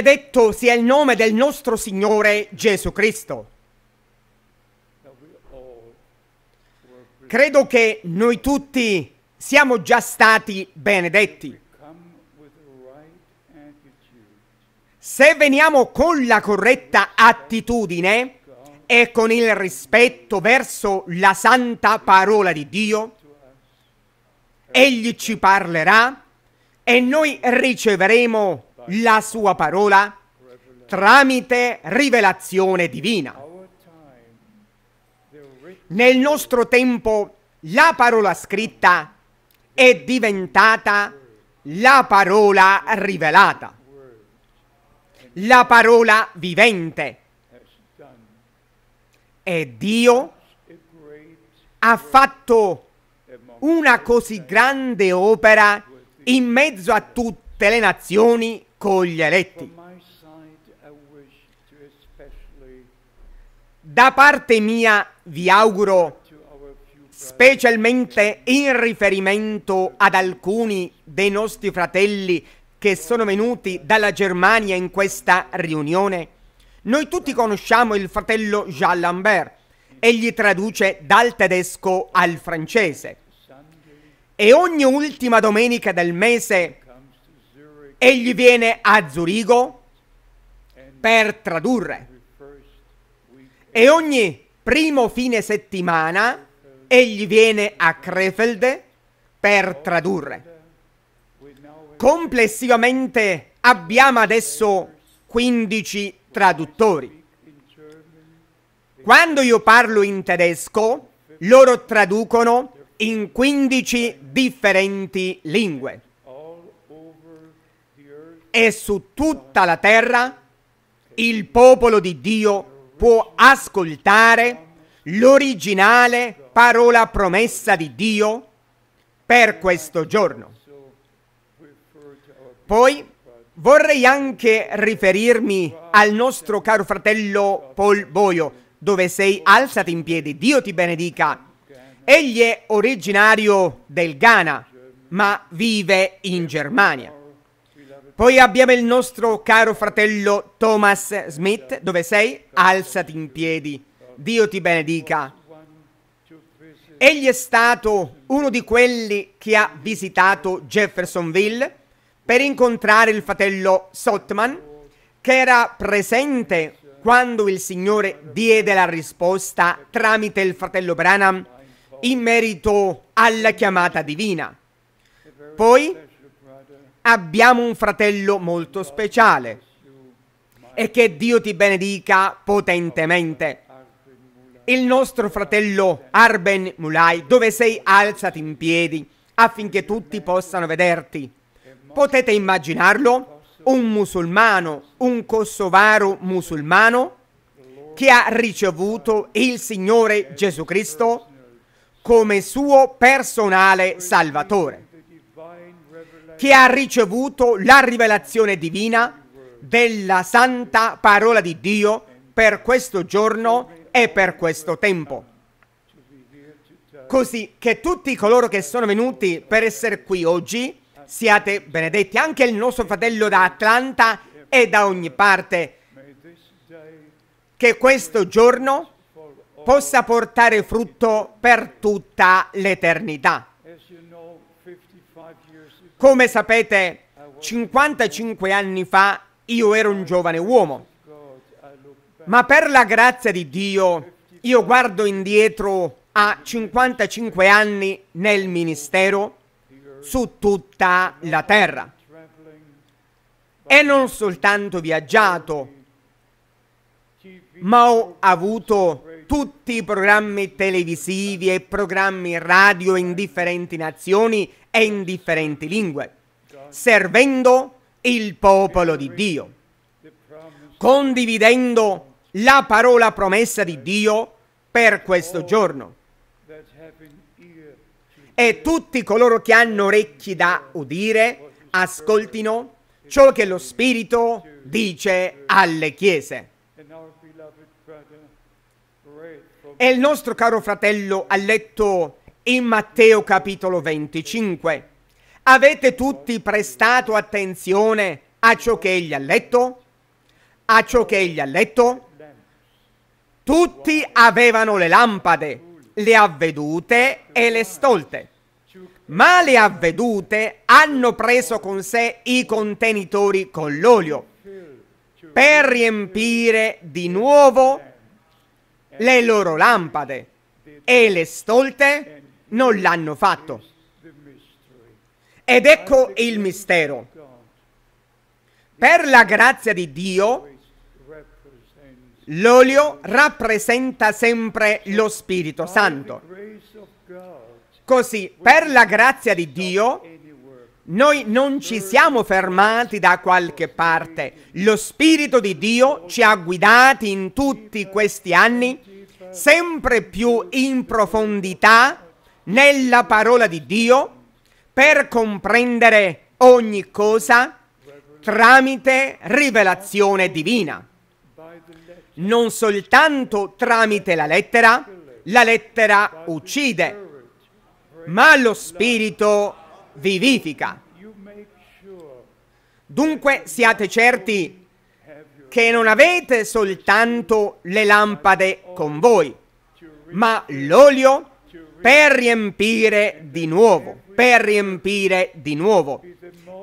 Benedetto sia il nome del nostro Signore Gesù Cristo. Credo che noi tutti siamo già stati benedetti. Se veniamo con la corretta attitudine e con il rispetto verso la santa parola di Dio, Egli ci parlerà e noi riceveremo la sua parola tramite rivelazione divina. Nel nostro tempo la parola scritta è diventata la parola rivelata, la parola vivente. E Dio ha fatto una così grande opera in mezzo a tutte le nazioni con gli eletti. Da parte mia vi auguro, specialmente in riferimento ad alcuni dei nostri fratelli che sono venuti dalla Germania in questa riunione, noi tutti conosciamo il fratello Jean Lambert, egli traduce dal tedesco al francese. E ogni ultima domenica del mese Egli viene a Zurigo per tradurre e ogni primo fine settimana egli viene a Krefeld per tradurre. Complessivamente abbiamo adesso 15 traduttori. Quando io parlo in tedesco, loro traducono in 15 differenti lingue e su tutta la terra il popolo di Dio può ascoltare l'originale parola promessa di Dio per questo giorno. Poi vorrei anche riferirmi al nostro caro fratello Paul Boio, dove sei alzati in piedi, Dio ti benedica. Egli è originario del Ghana, ma vive in Germania. Poi abbiamo il nostro caro fratello Thomas Smith. Dove sei? Alzati in piedi. Dio ti benedica. Egli è stato uno di quelli che ha visitato Jeffersonville per incontrare il fratello Sotman, che era presente quando il Signore diede la risposta tramite il fratello Branham in merito alla chiamata divina. Poi abbiamo un fratello molto speciale e che Dio ti benedica potentemente. Il nostro fratello Arben Mulai, dove sei alzati in piedi affinché tutti possano vederti. Potete immaginarlo? Un musulmano, un kosovaro musulmano che ha ricevuto il Signore Gesù Cristo come suo personale Salvatore che ha ricevuto la rivelazione divina della santa parola di Dio per questo giorno e per questo tempo. Così che tutti coloro che sono venuti per essere qui oggi siate benedetti, anche il nostro fratello da Atlanta e da ogni parte, che questo giorno possa portare frutto per tutta l'eternità. Come sapete, 55 anni fa io ero un giovane uomo, ma per la grazia di Dio io guardo indietro a 55 anni nel ministero su tutta la terra e non soltanto viaggiato, ma ho avuto tutti i programmi televisivi e programmi radio in differenti nazioni e in differenti lingue, servendo il popolo di Dio, condividendo la parola promessa di Dio per questo giorno. E tutti coloro che hanno orecchi da udire, ascoltino ciò che lo Spirito dice alle chiese. E il nostro caro fratello ha letto in Matteo capitolo 25. Avete tutti prestato attenzione a ciò che egli ha letto? A ciò che egli ha letto? Tutti avevano le lampade, le avvedute e le stolte, ma le avvedute hanno preso con sé i contenitori con l'olio per riempire di nuovo le loro lampade e le stolte non l'hanno fatto. Ed ecco il mistero. Per la grazia di Dio, l'olio rappresenta sempre lo Spirito Santo. Così, per la grazia di Dio, noi non ci siamo fermati da qualche parte. Lo Spirito di Dio ci ha guidati in tutti questi anni sempre più in profondità nella parola di Dio per comprendere ogni cosa tramite rivelazione divina. Non soltanto tramite la lettera, la lettera uccide, ma lo spirito vivifica. Dunque siate certi che non avete soltanto le lampade con voi, ma l'olio per riempire di nuovo, per riempire di nuovo.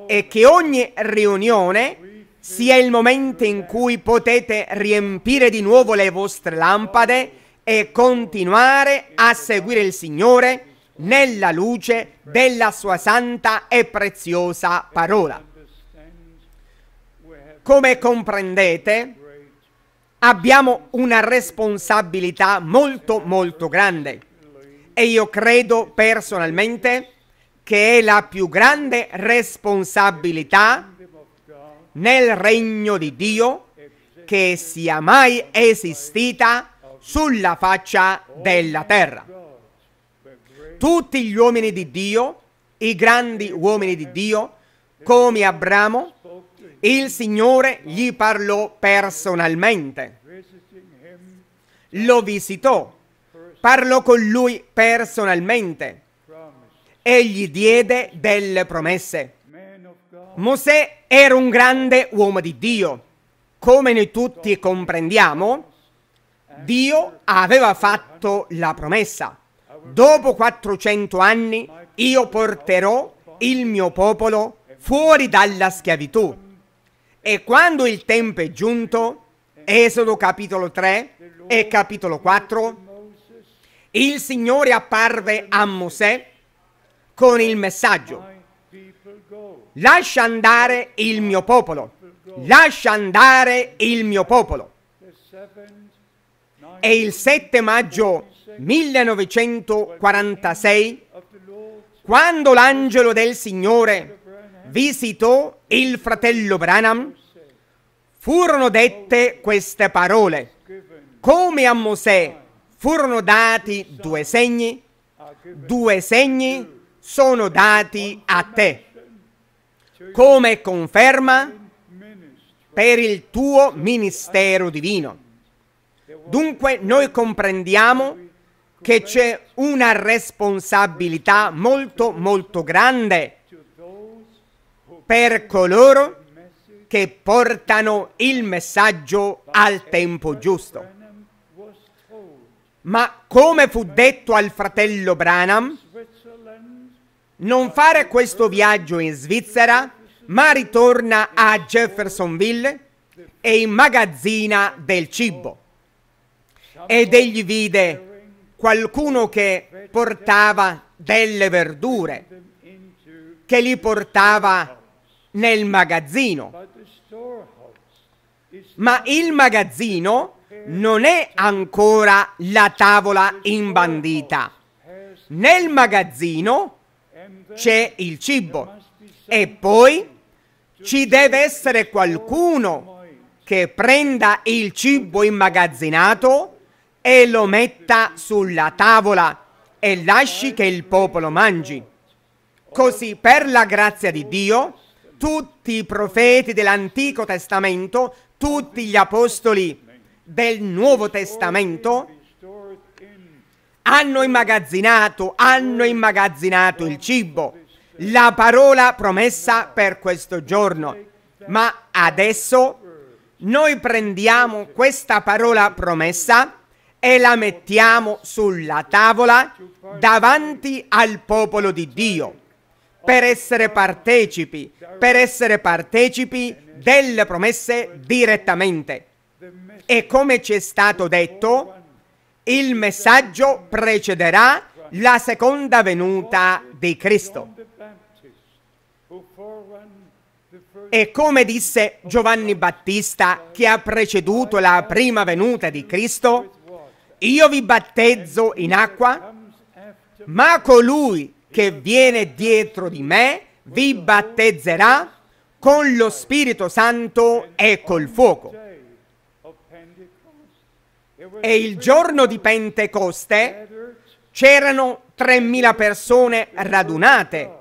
E che ogni riunione sia il momento in cui potete riempire di nuovo le vostre lampade e continuare a seguire il Signore nella luce della sua santa e preziosa parola. Come comprendete, abbiamo una responsabilità molto molto grande e io credo personalmente che è la più grande responsabilità nel regno di Dio che sia mai esistita sulla faccia della terra. Tutti gli uomini di Dio, i grandi uomini di Dio, come Abramo, il Signore gli parlò personalmente, lo visitò parlò con lui personalmente e gli diede delle promesse. Mosè era un grande uomo di Dio. Come noi tutti comprendiamo, Dio aveva fatto la promessa. Dopo 400 anni io porterò il mio popolo fuori dalla schiavitù. E quando il tempo è giunto, Esodo capitolo 3 e capitolo 4, il Signore apparve a Mosè con il messaggio, lascia andare il mio popolo, lascia andare il mio popolo. E il 7 maggio 1946, quando l'angelo del Signore visitò il fratello Branham, furono dette queste parole, come a Mosè Furono dati due segni, due segni sono dati a te, come conferma per il tuo ministero divino. Dunque noi comprendiamo che c'è una responsabilità molto molto grande per coloro che portano il messaggio al tempo giusto. Ma come fu detto al fratello Branham, non fare questo viaggio in Svizzera, ma ritorna a Jeffersonville e immagazzina del cibo. Ed egli vide qualcuno che portava delle verdure, che li portava nel magazzino. Ma il magazzino non è ancora la tavola imbandita. Nel magazzino c'è il cibo e poi ci deve essere qualcuno che prenda il cibo immagazzinato e lo metta sulla tavola e lasci che il popolo mangi. Così per la grazia di Dio tutti i profeti dell'Antico Testamento, tutti gli apostoli del Nuovo Testamento hanno immagazzinato, hanno immagazzinato il cibo, la parola promessa per questo giorno. Ma adesso noi prendiamo questa parola promessa e la mettiamo sulla tavola davanti al popolo di Dio per essere partecipi, per essere partecipi delle promesse direttamente. E come ci è stato detto, il messaggio precederà la seconda venuta di Cristo. E come disse Giovanni Battista che ha preceduto la prima venuta di Cristo, io vi battezzo in acqua, ma colui che viene dietro di me vi battezzerà con lo Spirito Santo e col fuoco e il giorno di Pentecoste c'erano 3.000 persone radunate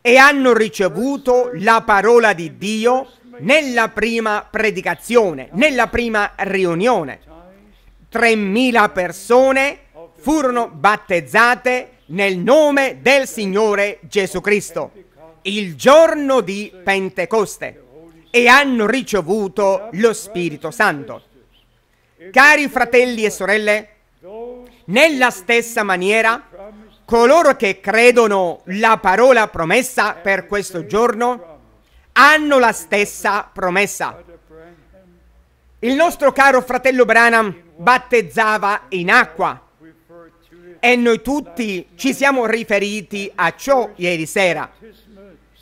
e hanno ricevuto la parola di Dio nella prima predicazione, nella prima riunione. 3.000 persone furono battezzate nel nome del Signore Gesù Cristo il giorno di Pentecoste e hanno ricevuto lo Spirito Santo. Cari fratelli e sorelle, nella stessa maniera, coloro che credono la parola promessa per questo giorno hanno la stessa promessa. Il nostro caro fratello Branham battezzava in acqua e noi tutti ci siamo riferiti a ciò ieri sera.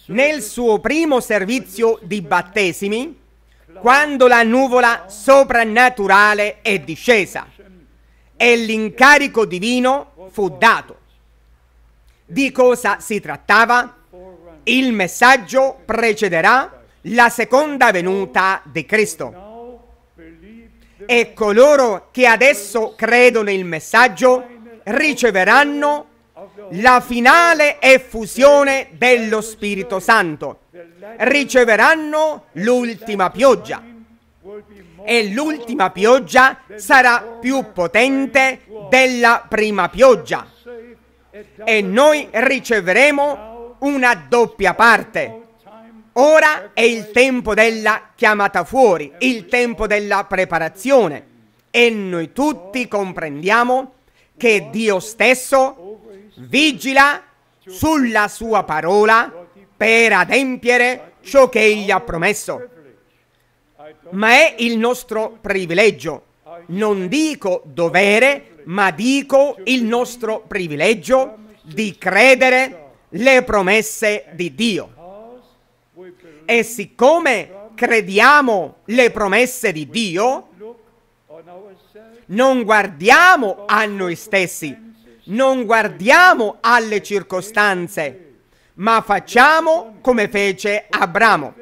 Nel suo primo servizio di battesimi, quando la nuvola soprannaturale è discesa e l'incarico divino fu dato. Di cosa si trattava? Il messaggio precederà la seconda venuta di Cristo. E coloro che adesso credono il messaggio riceveranno la finale effusione dello Spirito Santo. Riceveranno l'ultima pioggia e l'ultima pioggia sarà più potente della prima pioggia e noi riceveremo una doppia parte. Ora è il tempo della chiamata fuori, il tempo della preparazione e noi tutti comprendiamo che Dio stesso vigila sulla sua parola per adempiere ciò che egli ha promesso. Ma è il nostro privilegio, non dico dovere, ma dico il nostro privilegio di credere le promesse di Dio. E siccome crediamo le promesse di Dio, non guardiamo a noi stessi, non guardiamo alle circostanze, ma facciamo come fece Abramo.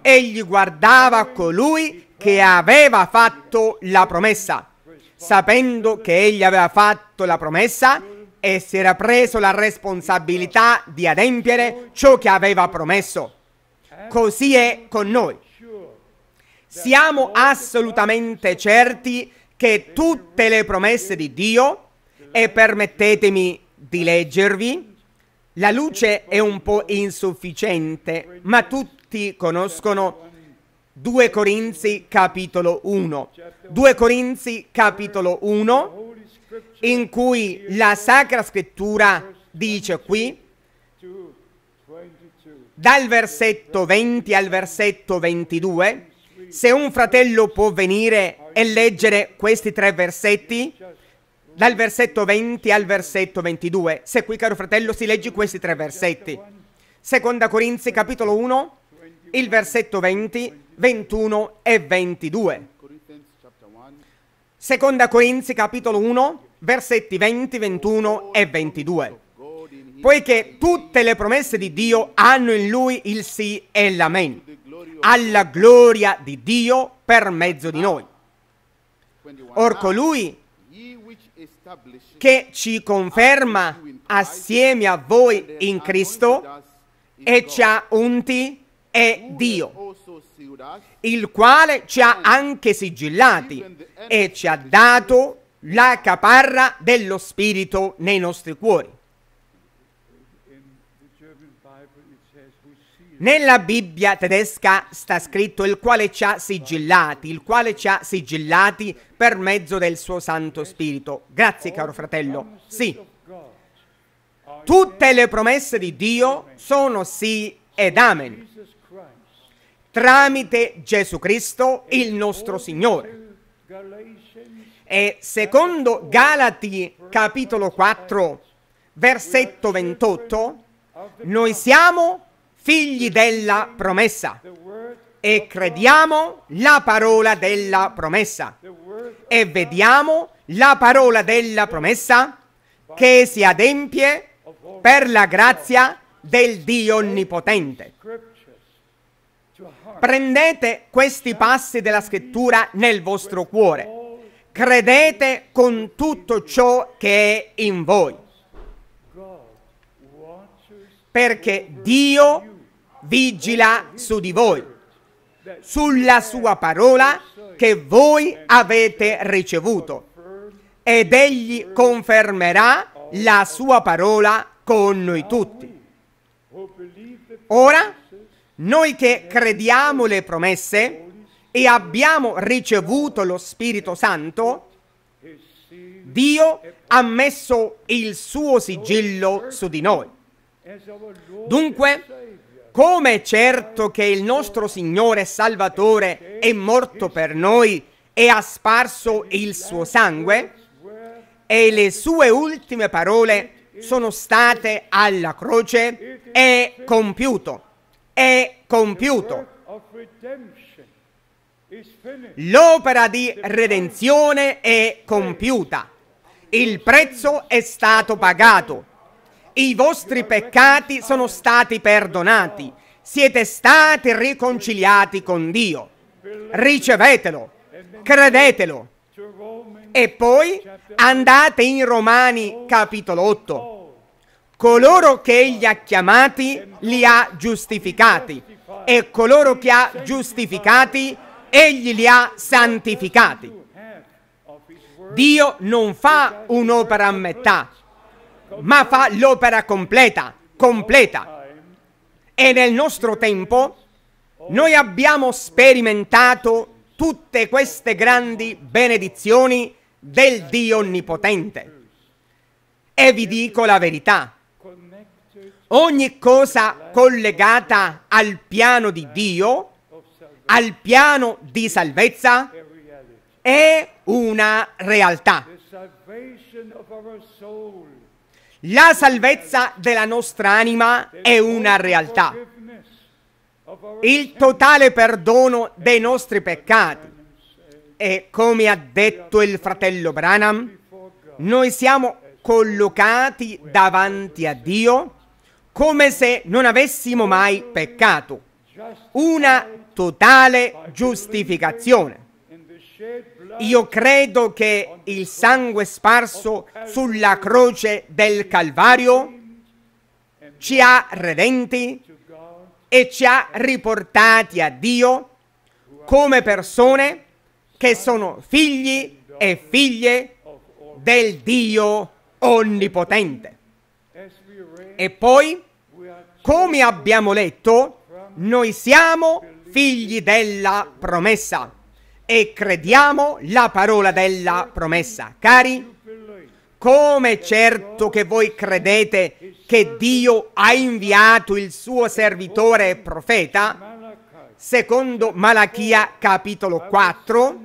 Egli guardava colui che aveva fatto la promessa. Sapendo che egli aveva fatto la promessa e si era preso la responsabilità di adempiere ciò che aveva promesso. Così è con noi. Siamo assolutamente certi che tutte le promesse di Dio e permettetemi di leggervi, la luce è un po' insufficiente, ma tutti conoscono 2 Corinzi capitolo 1. 2 Corinzi capitolo 1 in cui la Sacra Scrittura dice qui, dal versetto 20 al versetto 22, se un fratello può venire e leggere questi tre versetti, dal versetto 20 al versetto 22. Se qui, caro fratello, si legge questi tre versetti. Seconda Corinzi, capitolo 1, il versetto 20, 21 e 22. Seconda Corinzi, capitolo 1, versetti 20, 21 e 22. Poiché tutte le promesse di Dio hanno in lui il sì e l'amen, alla gloria di Dio per mezzo di noi. Or colui che ci conferma assieme a voi in Cristo e ci ha unti è Dio, il quale ci ha anche sigillati e ci ha dato la caparra dello Spirito nei nostri cuori. Nella Bibbia tedesca sta scritto il quale ci ha sigillati, il quale ci ha sigillati per mezzo del suo Santo Spirito. Grazie caro fratello. Sì. Tutte le promesse di Dio sono sì ed amen. Tramite Gesù Cristo, il nostro Signore. E secondo Galati capitolo 4, versetto 28, noi siamo figli della promessa e crediamo la parola della promessa e vediamo la parola della promessa che si adempie per la grazia del Dio Onnipotente. Prendete questi passi della scrittura nel vostro cuore. Credete con tutto ciò che è in voi. Perché Dio vigila su di voi, sulla sua parola che voi avete ricevuto, ed egli confermerà la sua parola con noi tutti. Ora, noi che crediamo le promesse e abbiamo ricevuto lo Spirito Santo, Dio ha messo il suo sigillo su di noi. Dunque, come è certo che il nostro Signore Salvatore è morto per noi e ha sparso il suo sangue, e le sue ultime parole sono state alla croce, è compiuto, è compiuto. L'opera di redenzione è compiuta, il prezzo è stato pagato i vostri peccati sono stati perdonati, siete stati riconciliati con Dio. Ricevetelo, credetelo. E poi andate in Romani capitolo 8. Coloro che egli ha chiamati li ha giustificati e coloro che ha giustificati egli li ha santificati. Dio non fa un'opera a metà, ma fa l'opera completa, completa. E nel nostro tempo noi abbiamo sperimentato tutte queste grandi benedizioni del Dio Onnipotente. E vi dico la verità, ogni cosa collegata al piano di Dio, al piano di salvezza, è una realtà. La salvezza della nostra anima è una realtà. Il totale perdono dei nostri peccati. E come ha detto il fratello Branham, noi siamo collocati davanti a Dio come se non avessimo mai peccato. Una totale giustificazione. Io credo che il sangue sparso sulla croce del Calvario ci ha redenti e ci ha riportati a Dio come persone che sono figli e figlie del Dio Onnipotente. E poi, come abbiamo letto, noi siamo figli della promessa e crediamo la parola della promessa. Cari, come certo che voi credete che Dio ha inviato il suo servitore e profeta, secondo Malachia capitolo 4,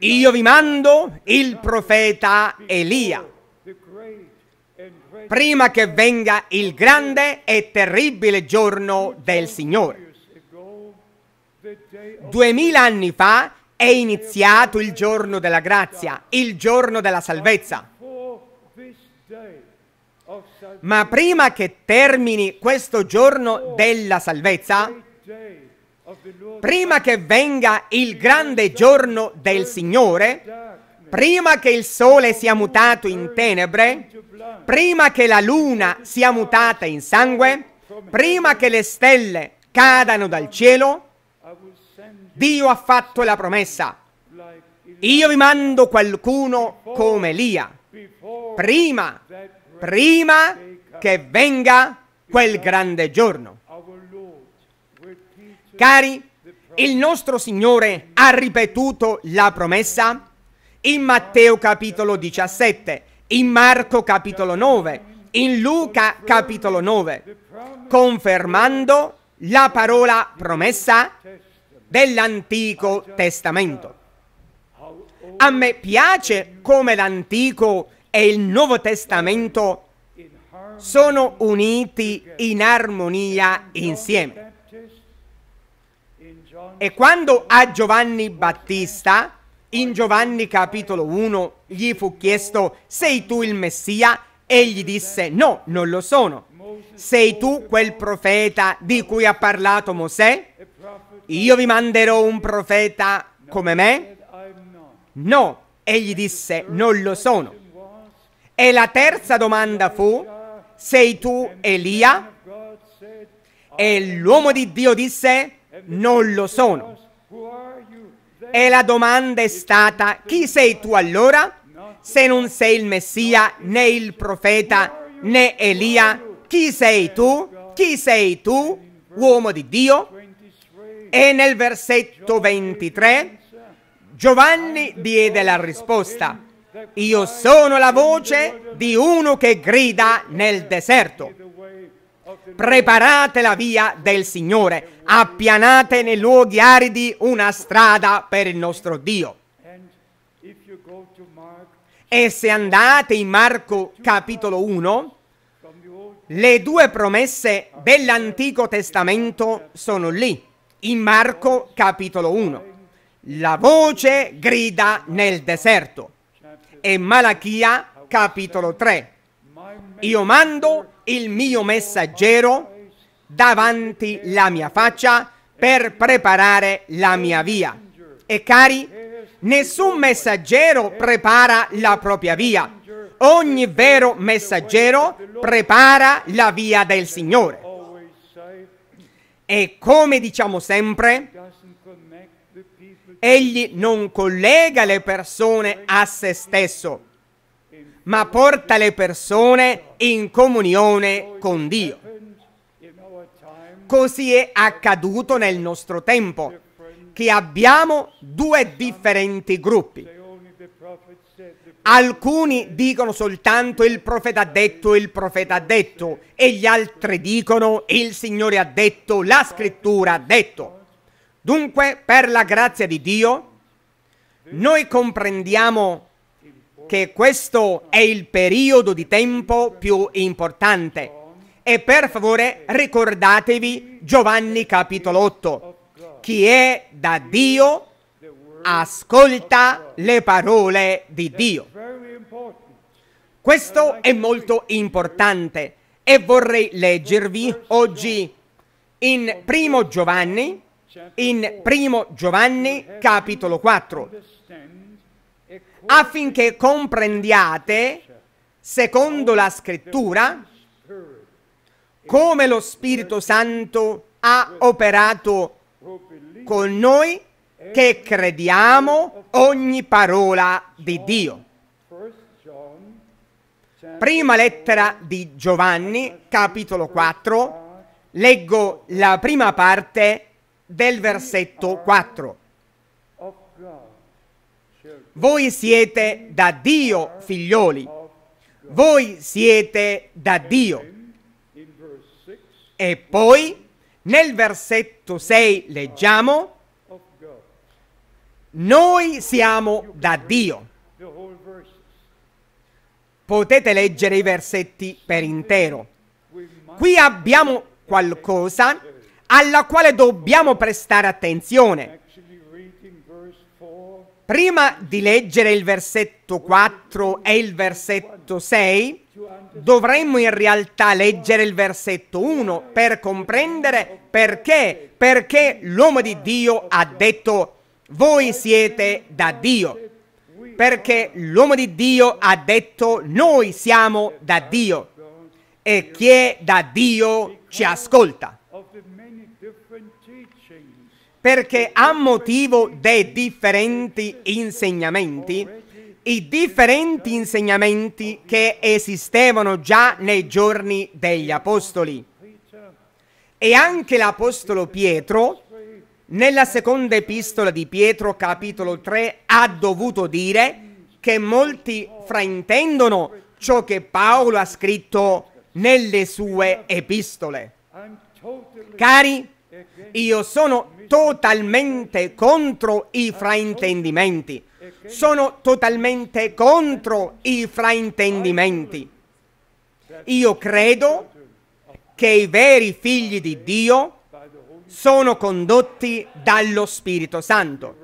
io vi mando il profeta Elia, prima che venga il grande e terribile giorno del Signore. Duemila anni fa è iniziato il giorno della grazia, il giorno della salvezza. Ma prima che termini questo giorno della salvezza, prima che venga il grande giorno del Signore, prima che il sole sia mutato in tenebre, prima che la luna sia mutata in sangue, prima che le stelle cadano dal cielo, Dio ha fatto la promessa. Io vi mando qualcuno come Elia, prima, prima che venga quel grande giorno. Cari, il nostro Signore ha ripetuto la promessa in Matteo capitolo 17, in Marco capitolo 9, in Luca capitolo 9, confermando la parola promessa dell'Antico Testamento. A me piace come l'Antico e il Nuovo Testamento sono uniti in armonia insieme. E quando a Giovanni Battista, in Giovanni capitolo 1, gli fu chiesto sei tu il Messia, egli disse no, non lo sono. Sei tu quel profeta di cui ha parlato Mosè? io vi manderò un profeta come me? No, egli disse, non lo sono. E la terza domanda fu, sei tu Elia? E l'uomo di Dio disse, non lo sono. E la domanda è stata, chi sei tu allora? Se non sei il Messia, né il profeta, né Elia, chi sei tu? Chi sei tu, uomo di Dio? E nel versetto 23 Giovanni diede la risposta, io sono la voce di uno che grida nel deserto. Preparate la via del Signore, appianate nei luoghi aridi una strada per il nostro Dio. E se andate in Marco capitolo 1, le due promesse dell'Antico Testamento sono lì in Marco capitolo 1. La voce grida nel deserto. E Malachia capitolo 3. Io mando il mio messaggero davanti la mia faccia per preparare la mia via. E cari, nessun messaggero prepara la propria via. Ogni vero messaggero prepara la via del Signore. E come diciamo sempre, egli non collega le persone a se stesso, ma porta le persone in comunione con Dio. Così è accaduto nel nostro tempo, che abbiamo due differenti gruppi. Alcuni dicono soltanto il profeta ha detto, il profeta ha detto, e gli altri dicono il Signore ha detto, la scrittura ha detto. Dunque, per la grazia di Dio, noi comprendiamo che questo è il periodo di tempo più importante. E per favore ricordatevi Giovanni capitolo 8. Chi è da Dio ascolta le parole di Dio. Questo è molto importante e vorrei leggervi oggi in Primo Giovanni, in Primo Giovanni capitolo 4, affinché comprendiate, secondo la scrittura, come lo Spirito Santo ha operato con noi che crediamo ogni parola di Dio. Prima lettera di Giovanni, capitolo 4, leggo la prima parte del versetto 4. Voi siete da Dio figlioli, voi siete da Dio. E poi nel versetto 6 leggiamo, noi siamo da Dio. Potete leggere i versetti per intero. Qui abbiamo qualcosa alla quale dobbiamo prestare attenzione. Prima di leggere il versetto 4 e il versetto 6, dovremmo in realtà leggere il versetto 1 per comprendere perché, perché l'uomo di Dio ha detto voi siete da Dio, perché l'uomo di Dio ha detto noi siamo da Dio e chi è da Dio ci ascolta. Perché a motivo dei differenti insegnamenti, i differenti insegnamenti che esistevano già nei giorni degli Apostoli. E anche l'Apostolo Pietro nella seconda epistola di Pietro, capitolo 3, ha dovuto dire che molti fraintendono ciò che Paolo ha scritto nelle sue epistole. Cari, io sono totalmente contro i fraintendimenti. Sono totalmente contro i fraintendimenti. Io credo che i veri figli di Dio sono condotti dallo Spirito Santo.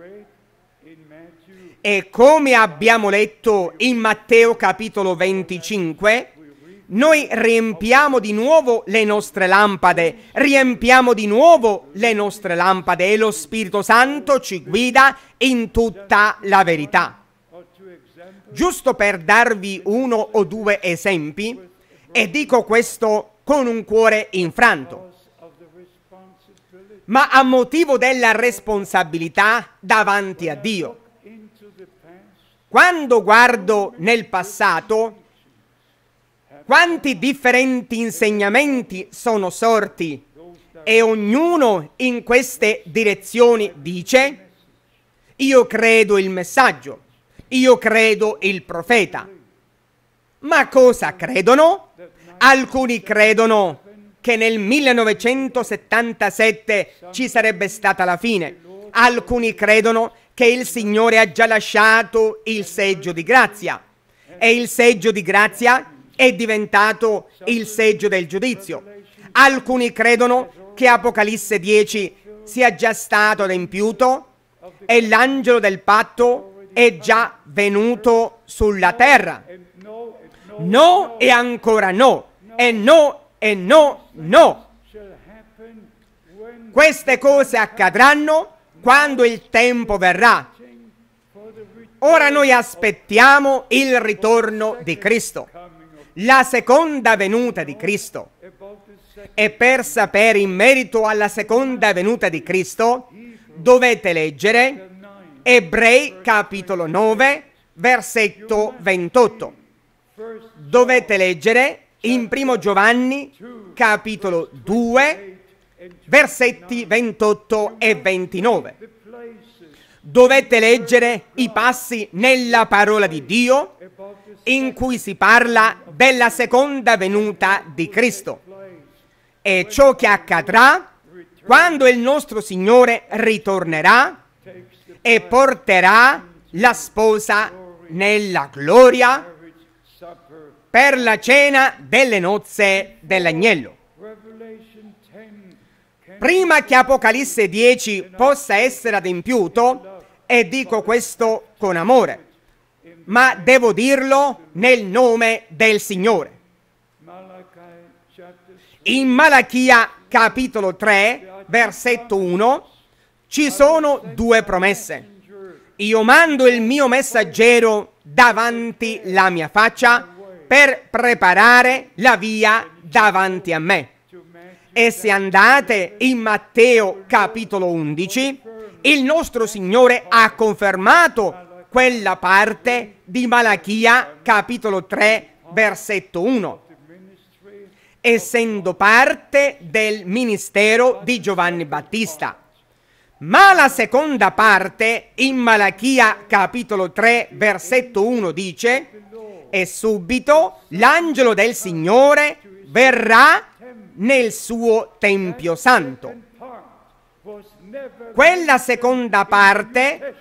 E come abbiamo letto in Matteo capitolo 25, noi riempiamo di nuovo le nostre lampade, riempiamo di nuovo le nostre lampade e lo Spirito Santo ci guida in tutta la verità. Giusto per darvi uno o due esempi, e dico questo con un cuore infranto ma a motivo della responsabilità davanti a Dio. Quando guardo nel passato, quanti differenti insegnamenti sono sorti e ognuno in queste direzioni dice, io credo il messaggio, io credo il profeta. Ma cosa credono? Alcuni credono che nel 1977 ci sarebbe stata la fine. Alcuni credono che il Signore ha già lasciato il seggio di grazia e il seggio di grazia è diventato il seggio del giudizio. Alcuni credono che Apocalisse 10 sia già stato adempiuto e l'angelo del patto è già venuto sulla terra. No e ancora no, e no e no, no. Queste cose accadranno quando il tempo verrà. Ora noi aspettiamo il ritorno di Cristo, la seconda venuta di Cristo. E per sapere in merito alla seconda venuta di Cristo dovete leggere Ebrei capitolo 9 versetto 28. Dovete leggere in 1 Giovanni capitolo 2 versetti 28 e 29 dovete leggere i passi nella parola di Dio in cui si parla della seconda venuta di Cristo e ciò che accadrà quando il nostro Signore ritornerà e porterà la sposa nella gloria per la cena delle nozze dell'agnello. Prima che Apocalisse 10 possa essere adempiuto, e dico questo con amore, ma devo dirlo nel nome del Signore. In Malachia capitolo 3, versetto 1, ci sono due promesse. Io mando il mio messaggero davanti la mia faccia per preparare la via davanti a me. E se andate in Matteo capitolo 11, il nostro Signore ha confermato quella parte di Malachia capitolo 3 versetto 1, essendo parte del ministero di Giovanni Battista. Ma la seconda parte in Malachia capitolo 3 versetto 1 dice e subito l'angelo del Signore verrà nel suo Tempio Santo. Quella seconda parte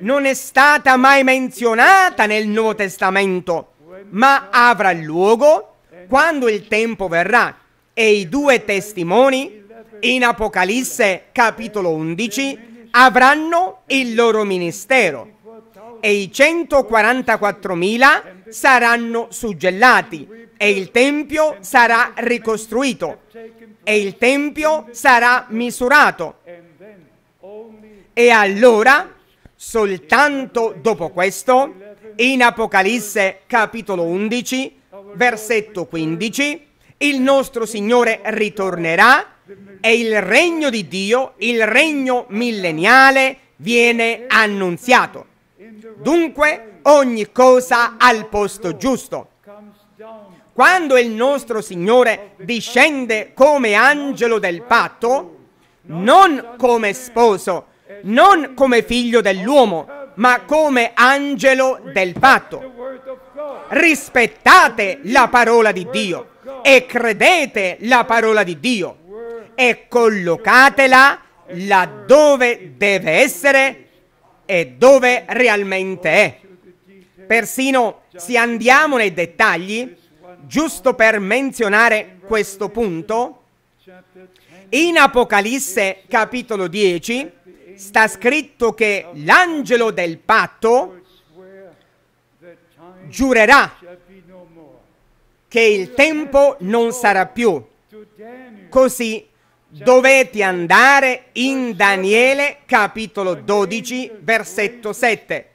non è stata mai menzionata nel Nuovo Testamento, ma avrà luogo quando il tempo verrà e i due testimoni in Apocalisse capitolo 11 avranno il loro ministero e i 144.000 saranno suggellati e il Tempio sarà ricostruito e il Tempio sarà misurato. E allora, soltanto dopo questo, in Apocalisse capitolo 11, versetto 15, il nostro Signore ritornerà e il regno di Dio, il regno milleniale, viene annunziato. Dunque, ogni cosa al posto giusto. Quando il nostro Signore discende come angelo del patto, non come sposo, non come figlio dell'uomo, ma come angelo del patto. Rispettate la parola di Dio e credete la parola di Dio e collocatela laddove deve essere e dove realmente è. Persino se andiamo nei dettagli, giusto per menzionare questo punto, in Apocalisse capitolo 10 sta scritto che l'angelo del patto giurerà che il tempo non sarà più. Così dovete andare in Daniele capitolo 12 versetto 7.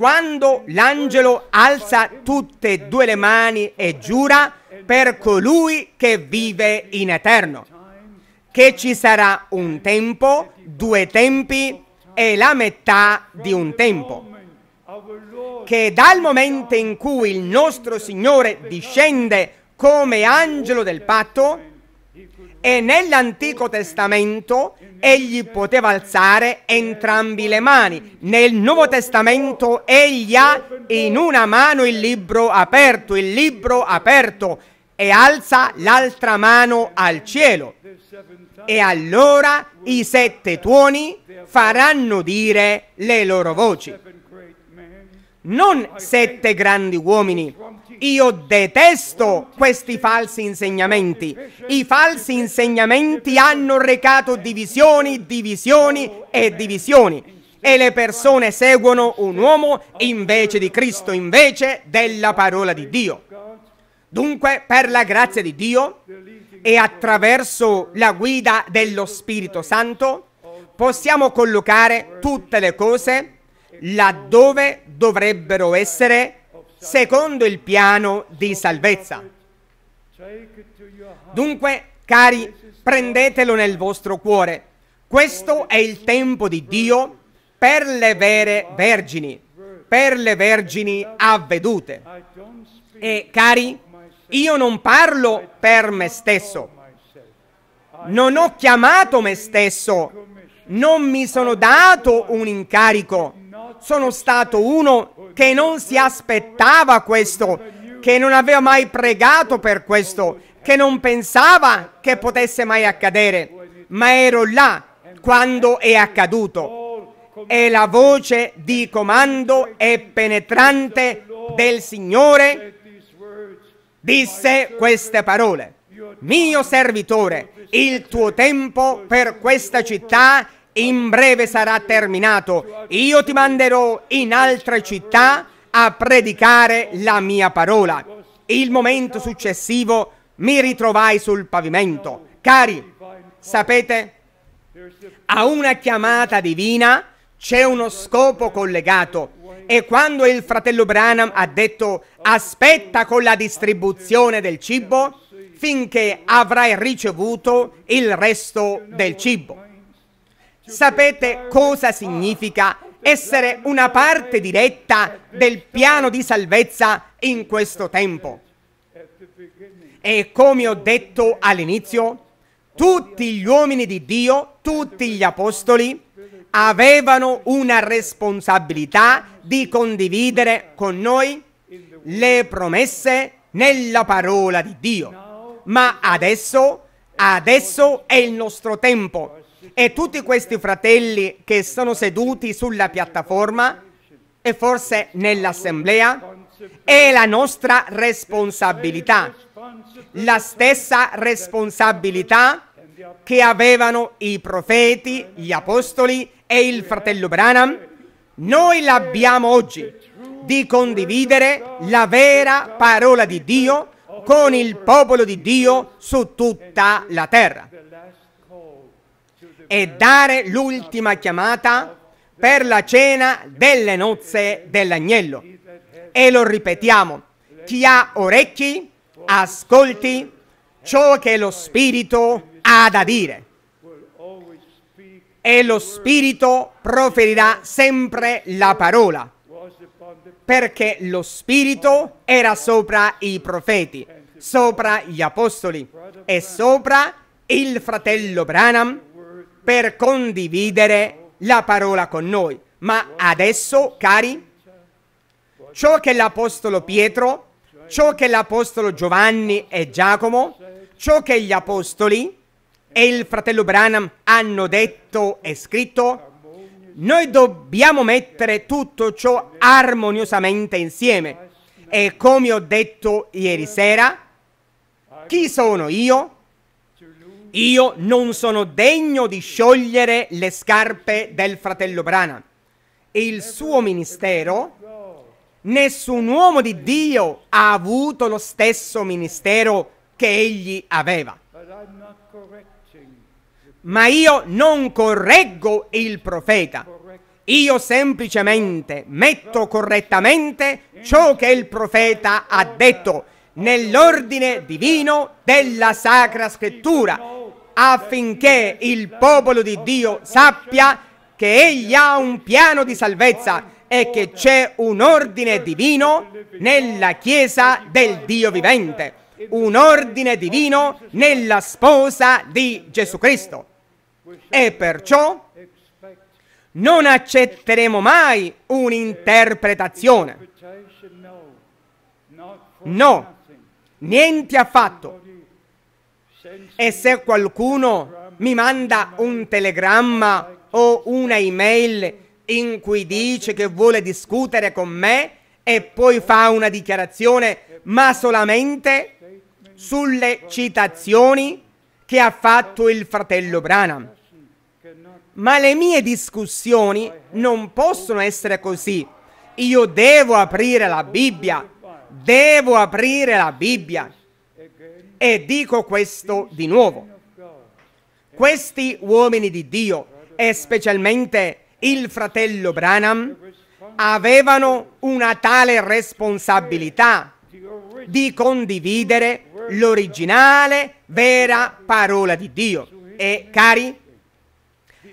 Quando l'angelo alza tutte e due le mani e giura per colui che vive in eterno, che ci sarà un tempo, due tempi e la metà di un tempo, che dal momento in cui il nostro Signore discende come angelo del patto, e nell'Antico Testamento egli poteva alzare entrambi le mani. Nel Nuovo Testamento egli ha in una mano il libro aperto, il libro aperto, e alza l'altra mano al cielo. E allora i sette tuoni faranno dire le loro voci non sette grandi uomini. Io detesto questi falsi insegnamenti. I falsi insegnamenti hanno recato divisioni, divisioni e divisioni. E le persone seguono un uomo invece di Cristo, invece della parola di Dio. Dunque, per la grazia di Dio e attraverso la guida dello Spirito Santo, possiamo collocare tutte le cose laddove dovrebbero essere secondo il piano di salvezza. Dunque, cari, prendetelo nel vostro cuore. Questo è il tempo di Dio per le vere vergini, per le vergini avvedute. E cari, io non parlo per me stesso. Non ho chiamato me stesso. Non mi sono dato un incarico sono stato uno che non si aspettava questo, che non aveva mai pregato per questo, che non pensava che potesse mai accadere, ma ero là quando è accaduto. E la voce di comando e penetrante del Signore disse queste parole. Mio servitore, il tuo tempo per questa città in breve sarà terminato. Io ti manderò in altre città a predicare la mia parola. Il momento successivo mi ritrovai sul pavimento. Cari, sapete, a una chiamata divina c'è uno scopo collegato. E quando il fratello Branham ha detto aspetta con la distribuzione del cibo finché avrai ricevuto il resto del cibo. Sapete cosa significa essere una parte diretta del piano di salvezza in questo tempo? E come ho detto all'inizio, tutti gli uomini di Dio, tutti gli apostoli, avevano una responsabilità di condividere con noi le promesse nella parola di Dio. Ma adesso, adesso è il nostro tempo e tutti questi fratelli che sono seduti sulla piattaforma e forse nell'assemblea è la nostra responsabilità, la stessa responsabilità che avevano i profeti, gli apostoli e il fratello Branham, noi l'abbiamo oggi di condividere la vera parola di Dio con il popolo di Dio su tutta la terra e dare l'ultima chiamata per la cena delle nozze dell'agnello. E lo ripetiamo, chi ha orecchi, ascolti ciò che lo Spirito ha da dire. E lo Spirito proferirà sempre la parola, perché lo Spirito era sopra i profeti, sopra gli apostoli e sopra il fratello Branham per condividere la parola con noi. Ma adesso, cari, ciò che l'Apostolo Pietro, ciò che l'Apostolo Giovanni e Giacomo, ciò che gli Apostoli e il fratello Branham hanno detto e scritto, noi dobbiamo mettere tutto ciò armoniosamente insieme. E come ho detto ieri sera, chi sono io? Io non sono degno di sciogliere le scarpe del fratello Brana. E il suo ministero, nessun uomo di Dio ha avuto lo stesso ministero che egli aveva. Ma io non correggo il profeta. Io semplicemente metto correttamente ciò che il profeta ha detto nell'ordine divino della Sacra Scrittura affinché il popolo di Dio sappia che Egli ha un piano di salvezza e che c'è un ordine divino nella Chiesa del Dio vivente, un ordine divino nella sposa di Gesù Cristo. E perciò non accetteremo mai un'interpretazione. No, niente affatto. E se qualcuno mi manda un telegramma o una email in cui dice che vuole discutere con me e poi fa una dichiarazione, ma solamente sulle citazioni che ha fatto il fratello Branham. Ma le mie discussioni non possono essere così. Io devo aprire la Bibbia, devo aprire la Bibbia, e dico questo di nuovo. Questi uomini di Dio, e specialmente il fratello Branham, avevano una tale responsabilità di condividere l'originale, vera parola di Dio. E cari,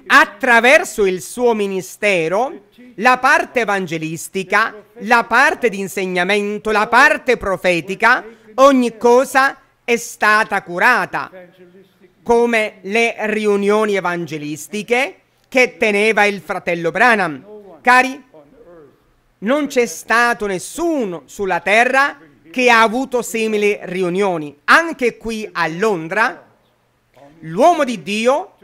attraverso il suo ministero, la parte evangelistica, la parte di insegnamento, la parte profetica, ogni cosa è stata curata, come le riunioni evangelistiche che teneva il fratello Branham. Cari, non c'è stato nessuno sulla terra che ha avuto simili riunioni. Anche qui a Londra, l'uomo di Dio,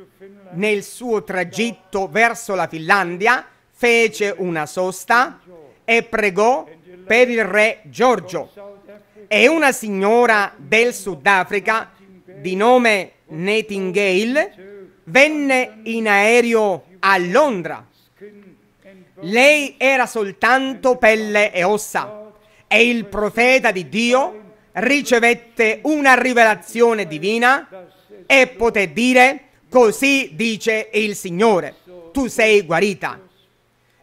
nel suo tragitto verso la Finlandia, fece una sosta e pregò per il re Giorgio e una signora del Sudafrica di nome Nightingale venne in aereo a Londra. Lei era soltanto pelle e ossa e il profeta di Dio ricevette una rivelazione divina e poté dire così dice il Signore, tu sei guarita.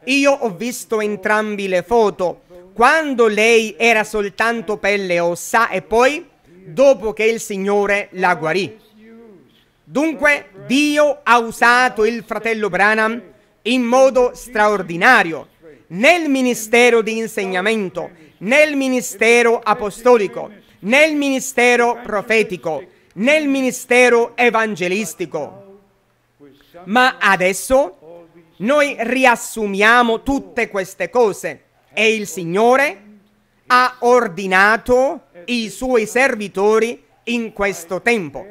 Io ho visto entrambi le foto quando lei era soltanto pelle e ossa e poi dopo che il Signore la guarì. Dunque Dio ha usato il fratello Branham in modo straordinario nel ministero di insegnamento, nel ministero apostolico, nel ministero profetico, nel ministero evangelistico. Ma adesso noi riassumiamo tutte queste cose e il Signore ha ordinato i suoi servitori in questo tempo,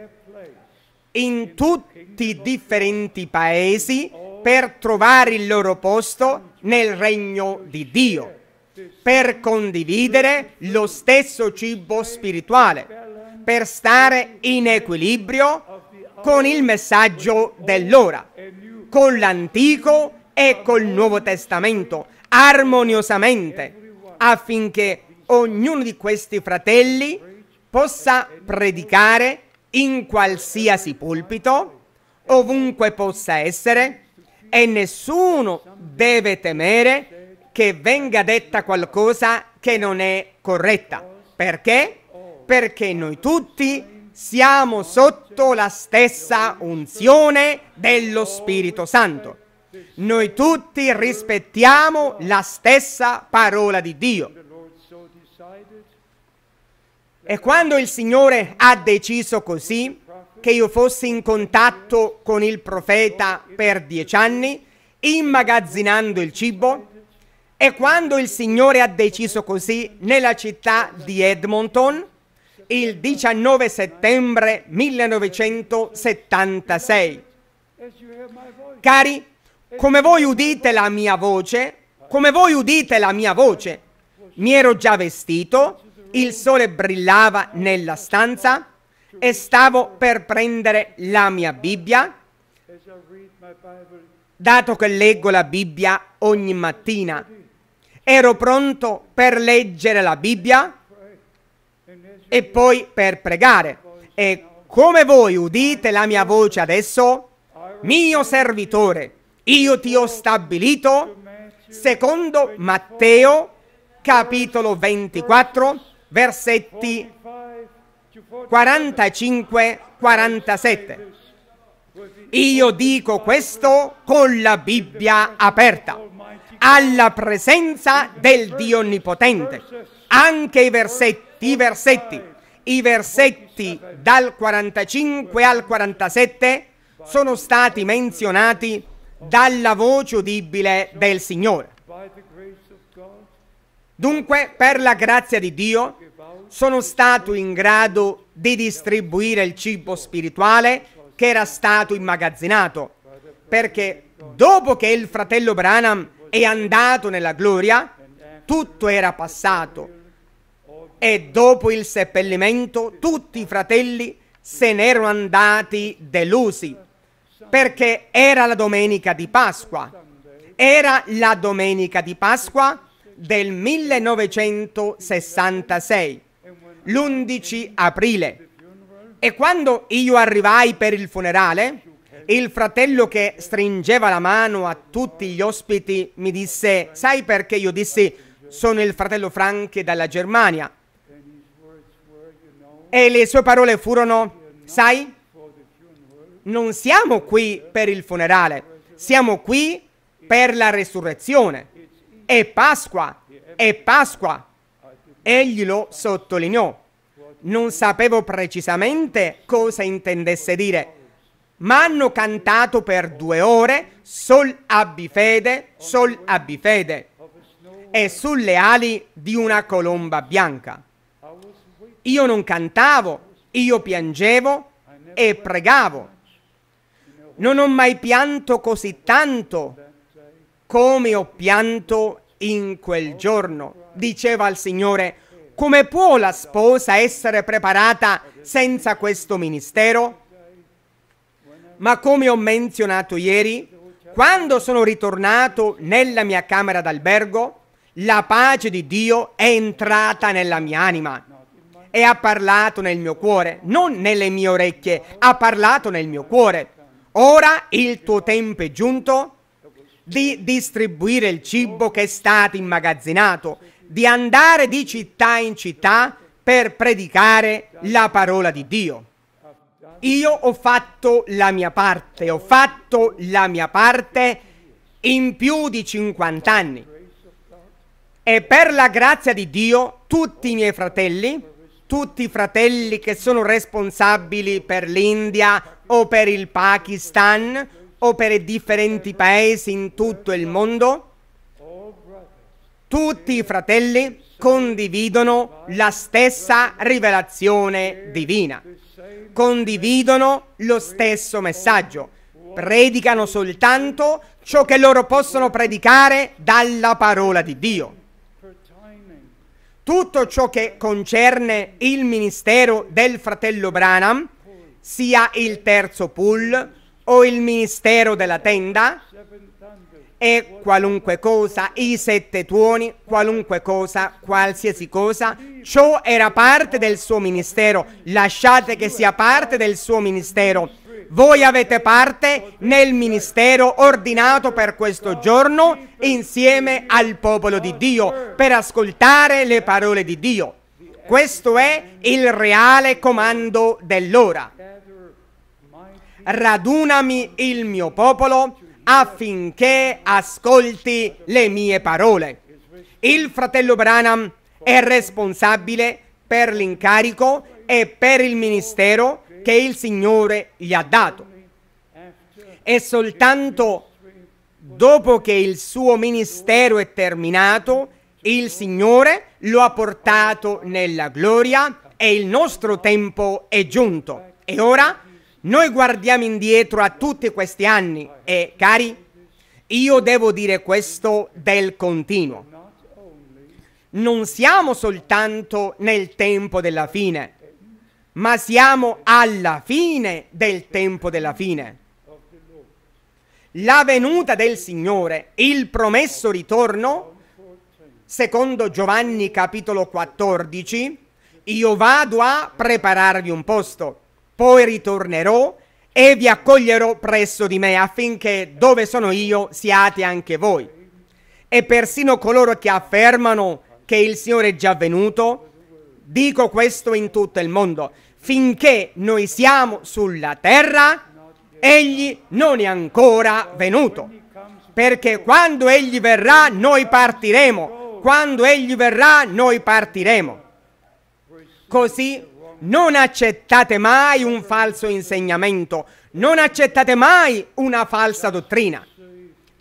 in tutti i differenti paesi, per trovare il loro posto nel regno di Dio, per condividere lo stesso cibo spirituale, per stare in equilibrio con il messaggio dell'ora, con l'Antico e col Nuovo Testamento armoniosamente affinché ognuno di questi fratelli possa predicare in qualsiasi pulpito, ovunque possa essere, e nessuno deve temere che venga detta qualcosa che non è corretta. Perché? Perché noi tutti siamo sotto la stessa unzione dello Spirito Santo. Noi tutti rispettiamo la stessa parola di Dio. E quando il Signore ha deciso così, che io fossi in contatto con il profeta per dieci anni, immagazzinando il cibo, e quando il Signore ha deciso così nella città di Edmonton, il 19 settembre 1976. Cari, come voi udite la mia voce, come voi udite la mia voce, mi ero già vestito, il sole brillava nella stanza e stavo per prendere la mia Bibbia. Dato che leggo la Bibbia ogni mattina, ero pronto per leggere la Bibbia e poi per pregare. E come voi udite la mia voce adesso, mio servitore, io ti ho stabilito, secondo Matteo, capitolo 24, versetti 45-47. Io dico questo con la Bibbia aperta, alla presenza del Dio Onnipotente. Anche i versetti, i versetti, i versetti dal 45 al 47 sono stati menzionati dalla voce udibile del Signore. Dunque, per la grazia di Dio, sono stato in grado di distribuire il cibo spirituale che era stato immagazzinato, perché dopo che il fratello Branham è andato nella gloria, tutto era passato e dopo il seppellimento tutti i fratelli se n'erano andati delusi perché era la domenica di Pasqua. Era la domenica di Pasqua del 1966, l'11 aprile. E quando io arrivai per il funerale, il fratello che stringeva la mano a tutti gli ospiti mi disse, sai perché io dissi, sono il fratello Frank dalla Germania. E le sue parole furono, sai, non siamo qui per il funerale, siamo qui per la resurrezione. È Pasqua, è Pasqua. Egli lo sottolineò. Non sapevo precisamente cosa intendesse dire, ma hanno cantato per due ore Sol abbi fede, Sol abbi fede e sulle ali di una colomba bianca. Io non cantavo, io piangevo e pregavo. Non ho mai pianto così tanto come ho pianto in quel giorno. Diceva al Signore, come può la sposa essere preparata senza questo ministero? Ma come ho menzionato ieri, quando sono ritornato nella mia camera d'albergo, la pace di Dio è entrata nella mia anima e ha parlato nel mio cuore, non nelle mie orecchie, ha parlato nel mio cuore. Ora il tuo tempo è giunto di distribuire il cibo che è stato immagazzinato, di andare di città in città per predicare la parola di Dio. Io ho fatto la mia parte, ho fatto la mia parte in più di 50 anni. E per la grazia di Dio, tutti i miei fratelli, tutti i fratelli che sono responsabili per l'India o per il Pakistan o per differenti paesi in tutto il mondo, tutti i fratelli condividono la stessa rivelazione divina, condividono lo stesso messaggio, predicano soltanto ciò che loro possono predicare dalla parola di Dio. Tutto ciò che concerne il ministero del fratello Branham sia il terzo pool o il ministero della tenda e qualunque cosa, i sette tuoni, qualunque cosa, qualsiasi cosa, ciò era parte del suo ministero, lasciate che sia parte del suo ministero. Voi avete parte nel ministero ordinato per questo giorno insieme al popolo di Dio per ascoltare le parole di Dio. Questo è il reale comando dell'ora. Radunami il mio popolo affinché ascolti le mie parole. Il fratello Branham è responsabile per l'incarico e per il ministero che il Signore gli ha dato. E soltanto dopo che il suo ministero è terminato, il Signore lo ha portato nella gloria e il nostro tempo è giunto. E ora noi guardiamo indietro a tutti questi anni e, cari, io devo dire questo del continuo. Non siamo soltanto nel tempo della fine, ma siamo alla fine del tempo della fine. La venuta del Signore, il promesso ritorno, secondo Giovanni capitolo 14, io vado a prepararvi un posto, poi ritornerò e vi accoglierò presso di me affinché dove sono io siate anche voi. E persino coloro che affermano che il Signore è già venuto, dico questo in tutto il mondo, finché noi siamo sulla terra, egli non è ancora venuto. Perché quando egli verrà noi partiremo quando egli verrà noi partiremo. Così non accettate mai un falso insegnamento, non accettate mai una falsa dottrina.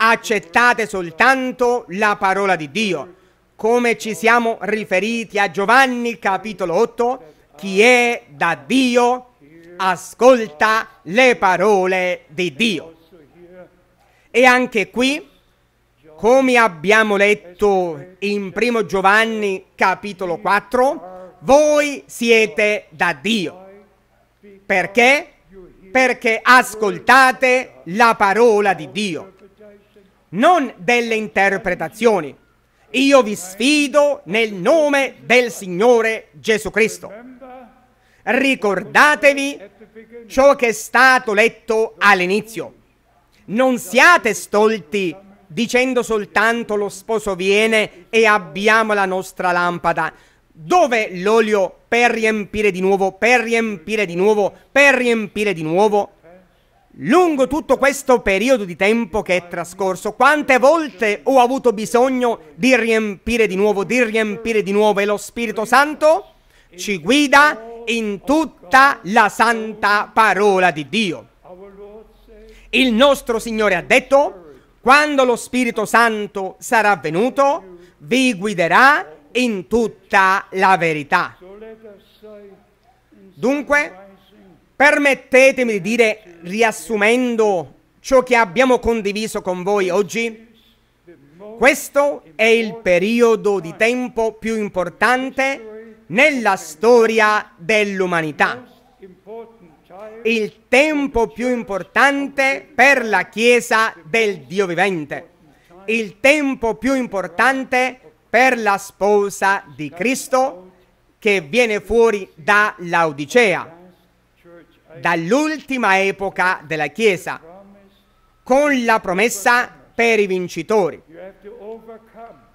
Accettate soltanto la parola di Dio. Come ci siamo riferiti a Giovanni capitolo 8, chi è da Dio ascolta le parole di Dio. E anche qui come abbiamo letto in 1 Giovanni capitolo 4, voi siete da Dio. Perché? Perché ascoltate la parola di Dio, non delle interpretazioni. Io vi sfido nel nome del Signore Gesù Cristo. Ricordatevi ciò che è stato letto all'inizio. Non siate stolti dicendo soltanto lo sposo viene e abbiamo la nostra lampada. Dove l'olio per riempire di nuovo, per riempire di nuovo, per riempire di nuovo? Lungo tutto questo periodo di tempo che è trascorso, quante volte ho avuto bisogno di riempire di nuovo, di riempire di nuovo e lo Spirito Santo ci guida in tutta la santa parola di Dio. Il nostro Signore ha detto quando lo Spirito Santo sarà venuto, vi guiderà in tutta la verità. Dunque, permettetemi di dire, riassumendo ciò che abbiamo condiviso con voi oggi, questo è il periodo di tempo più importante nella storia dell'umanità il tempo più importante per la Chiesa del Dio vivente, il tempo più importante per la sposa di Cristo che viene fuori dall'Odicea, dall'ultima epoca della Chiesa, con la promessa per i vincitori.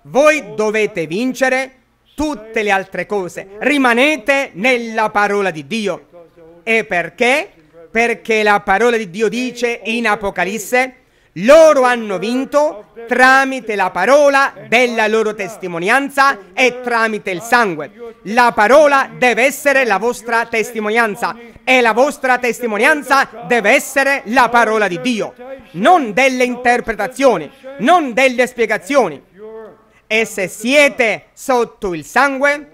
Voi dovete vincere tutte le altre cose, rimanete nella parola di Dio e perché? Perché la parola di Dio dice in Apocalisse, loro hanno vinto tramite la parola della loro testimonianza e tramite il sangue. La parola deve essere la vostra testimonianza e la vostra testimonianza deve essere la parola di Dio, non delle interpretazioni, non delle spiegazioni. E se siete sotto il sangue,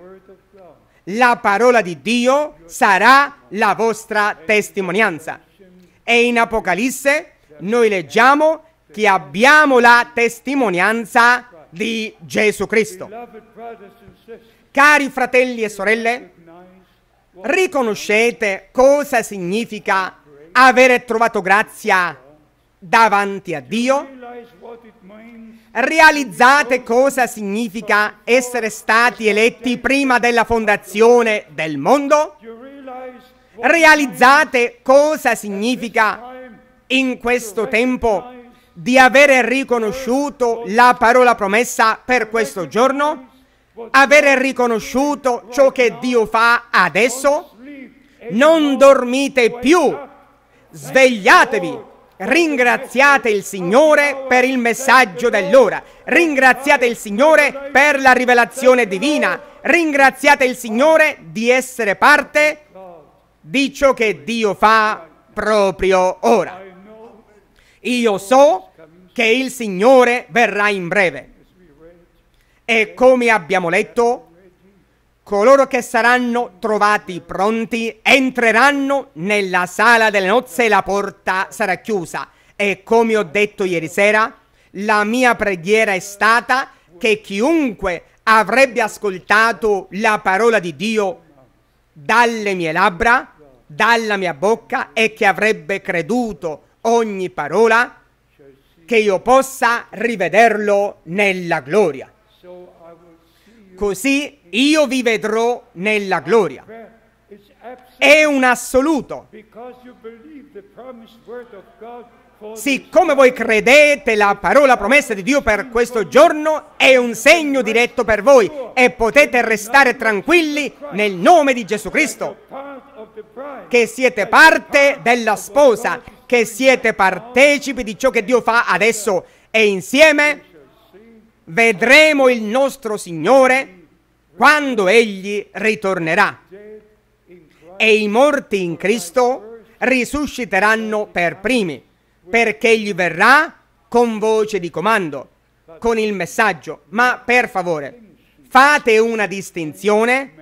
la parola di Dio sarà la vostra testimonianza. E in Apocalisse noi leggiamo che abbiamo la testimonianza di Gesù Cristo. Cari fratelli e sorelle, riconoscete cosa significa avere trovato grazia davanti a Dio? Realizzate cosa significa essere stati eletti prima della fondazione del mondo? Realizzate cosa significa in questo tempo di avere riconosciuto la parola promessa per questo giorno? Avere riconosciuto ciò che Dio fa adesso? Non dormite più, svegliatevi Ringraziate il Signore per il messaggio dell'ora. Ringraziate il Signore per la rivelazione divina. Ringraziate il Signore di essere parte di ciò che Dio fa proprio ora. Io so che il Signore verrà in breve. E come abbiamo letto, coloro che saranno trovati pronti entreranno nella sala delle nozze e la porta sarà chiusa. E come ho detto ieri sera, la mia preghiera è stata che chiunque avrebbe ascoltato la parola di Dio dalle mie labbra, dalla mia bocca e che avrebbe creduto ogni parola, che io possa rivederlo nella gloria. Così io vi vedrò nella gloria. È un assoluto. Siccome voi credete la parola promessa di Dio per questo giorno, è un segno diretto per voi e potete restare tranquilli nel nome di Gesù Cristo, che siete parte della sposa, che siete partecipi di ciò che Dio fa adesso e insieme vedremo il nostro Signore quando egli ritornerà e i morti in Cristo risusciteranno per primi, perché egli verrà con voce di comando, con il messaggio. Ma per favore, fate una distinzione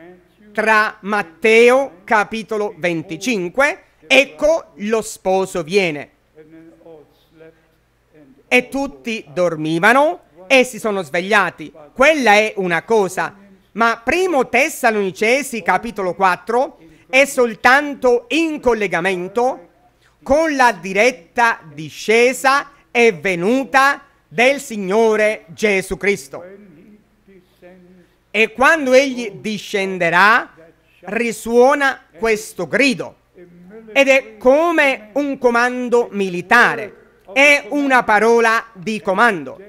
tra Matteo capitolo 25, ecco lo sposo viene. E tutti dormivano e si sono svegliati. Quella è una cosa ma primo Tessalonicesi capitolo 4 è soltanto in collegamento con la diretta discesa e venuta del Signore Gesù Cristo. E quando egli discenderà, risuona questo grido. Ed è come un comando militare, è una parola di comando.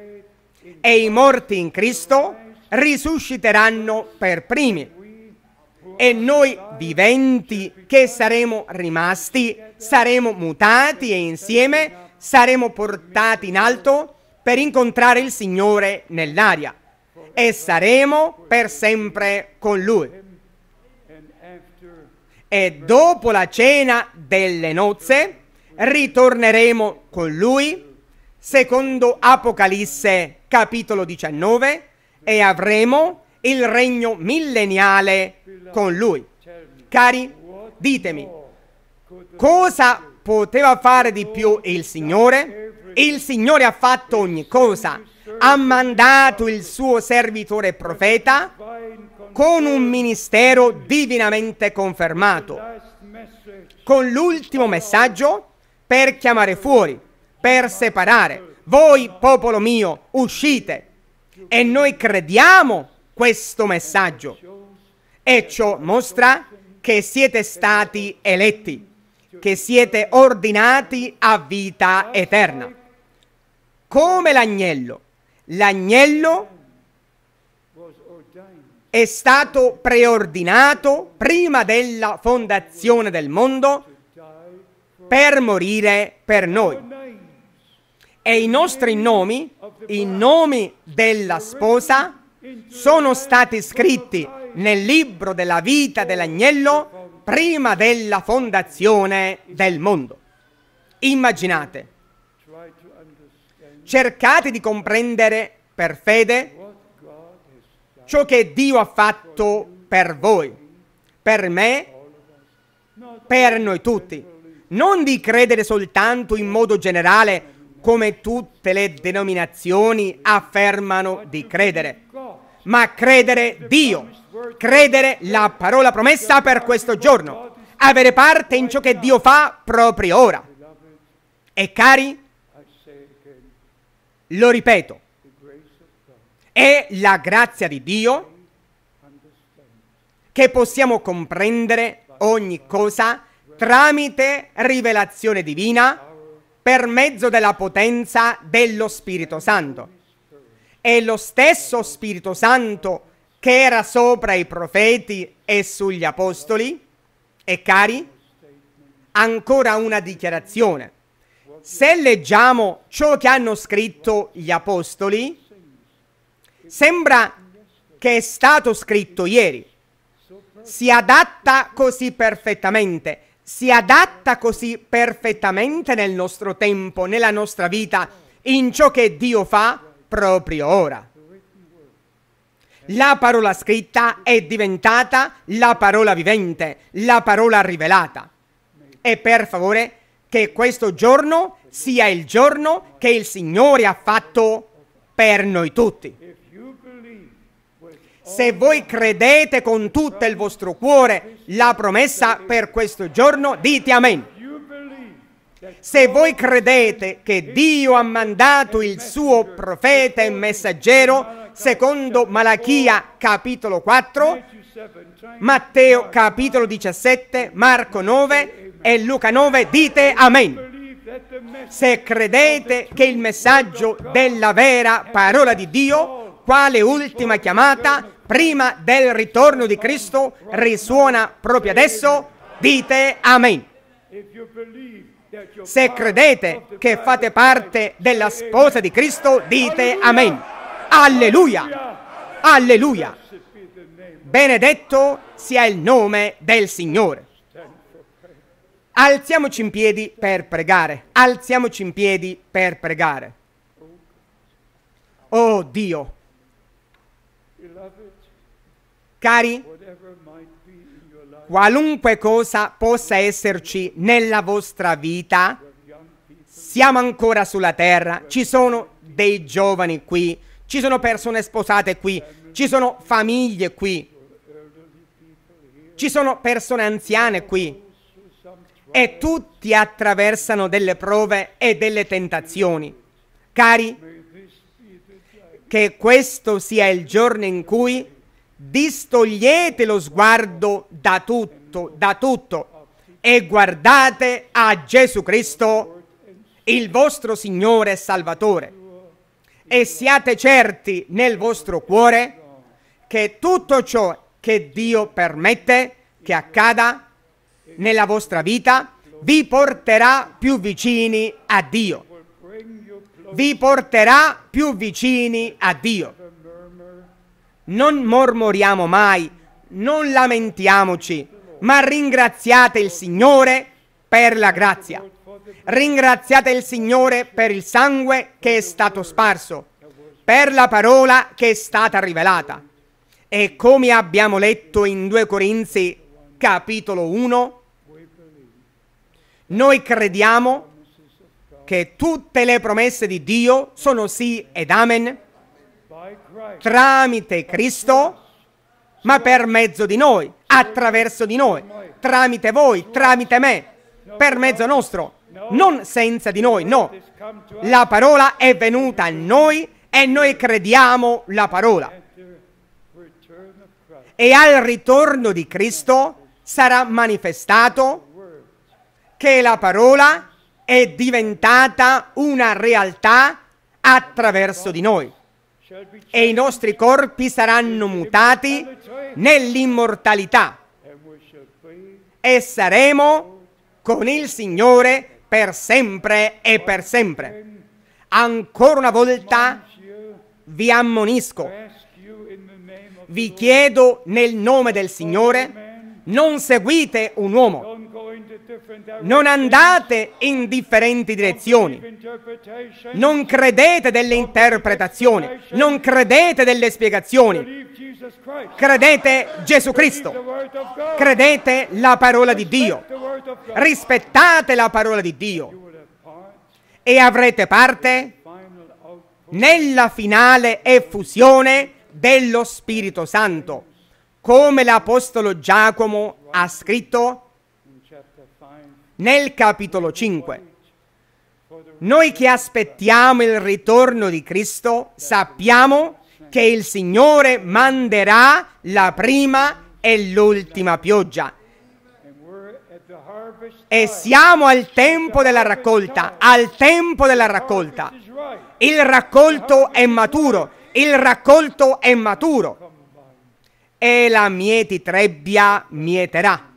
E i morti in Cristo risusciteranno per primi. E noi viventi che saremo rimasti, saremo mutati e insieme saremo portati in alto per incontrare il Signore nell'aria e saremo per sempre con Lui. E dopo la cena delle nozze ritorneremo con Lui, secondo Apocalisse capitolo 19, e avremo il regno milleniale con lui. Cari, ditemi, cosa poteva fare di più il Signore? Il Signore ha fatto ogni cosa. Ha mandato il suo servitore profeta con un ministero divinamente confermato, con l'ultimo messaggio per chiamare fuori, per separare. Voi, popolo mio, uscite, e noi crediamo questo messaggio. E ciò mostra che siete stati eletti, che siete ordinati a vita eterna. Come l'agnello. L'agnello è stato preordinato prima della fondazione del mondo per morire per noi e i nostri nomi, i nomi della sposa, sono stati scritti nel libro della vita dell'agnello prima della fondazione del mondo. Immaginate, cercate di comprendere per fede ciò che Dio ha fatto per voi, per me, per noi tutti. Non di credere soltanto in modo generale come tutte le denominazioni affermano di credere, ma credere Dio, credere la parola promessa per questo giorno, avere parte in ciò che Dio fa proprio ora. E cari, lo ripeto, è la grazia di Dio che possiamo comprendere ogni cosa tramite rivelazione divina per mezzo della potenza dello Spirito Santo. E lo stesso Spirito Santo che era sopra i profeti e sugli apostoli, e cari, ancora una dichiarazione. Se leggiamo ciò che hanno scritto gli apostoli, sembra che è stato scritto ieri. Si adatta così perfettamente si adatta così perfettamente nel nostro tempo, nella nostra vita, in ciò che Dio fa proprio ora. La parola scritta è diventata la parola vivente, la parola rivelata. E per favore, che questo giorno sia il giorno che il Signore ha fatto per noi tutti. Se voi credete con tutto il vostro cuore la promessa per questo giorno, dite amen. Se voi credete che Dio ha mandato il suo profeta e messaggero, secondo Malachia capitolo 4, Matteo capitolo 17, Marco 9 e Luca 9, dite amen. Se credete che il messaggio della vera parola di Dio quale ultima chiamata prima del ritorno di Cristo risuona proprio adesso, dite Amen. Se credete che fate parte della sposa di Cristo, dite Amen. Alleluia! Alleluia! Benedetto sia il nome del Signore. Alziamoci in piedi per pregare. Alziamoci in piedi per pregare. Oh Dio, Cari, qualunque cosa possa esserci nella vostra vita, siamo ancora sulla terra, ci sono dei giovani qui, ci sono persone sposate qui, ci sono famiglie qui, ci sono persone anziane qui e tutti attraversano delle prove e delle tentazioni. Cari, che questo sia il giorno in cui distogliete lo sguardo da tutto, da tutto e guardate a Gesù Cristo, il vostro Signore e Salvatore. E siate certi nel vostro cuore che tutto ciò che Dio permette che accada nella vostra vita vi porterà più vicini a Dio vi porterà più vicini a Dio. Non mormoriamo mai, non lamentiamoci, ma ringraziate il Signore per la grazia. Ringraziate il Signore per il sangue che è stato sparso, per la parola che è stata rivelata. E come abbiamo letto in 2 Corinzi capitolo 1, noi crediamo che tutte le promesse di Dio sono sì ed amen tramite Cristo, ma per mezzo di noi, attraverso di noi, tramite voi, tramite me, per mezzo nostro, non senza di noi, no. La parola è venuta a noi e noi crediamo la parola. E al ritorno di Cristo sarà manifestato che la parola è è diventata una realtà attraverso di noi e i nostri corpi saranno mutati nell'immortalità e saremo con il Signore per sempre e per sempre. Ancora una volta vi ammonisco, vi chiedo nel nome del Signore, non seguite un uomo, non andate in differenti direzioni. Non credete delle interpretazioni. Non credete delle spiegazioni. Credete Gesù Cristo. Credete la parola di Dio. Rispettate la parola di Dio. E avrete parte nella finale effusione dello Spirito Santo, come l'Apostolo Giacomo ha scritto nel capitolo 5. Noi che aspettiamo il ritorno di Cristo sappiamo che il Signore manderà la prima e l'ultima pioggia. E siamo al tempo della raccolta, al tempo della raccolta. Il raccolto è maturo, il raccolto è maturo. E la mietitrebbia mieterà.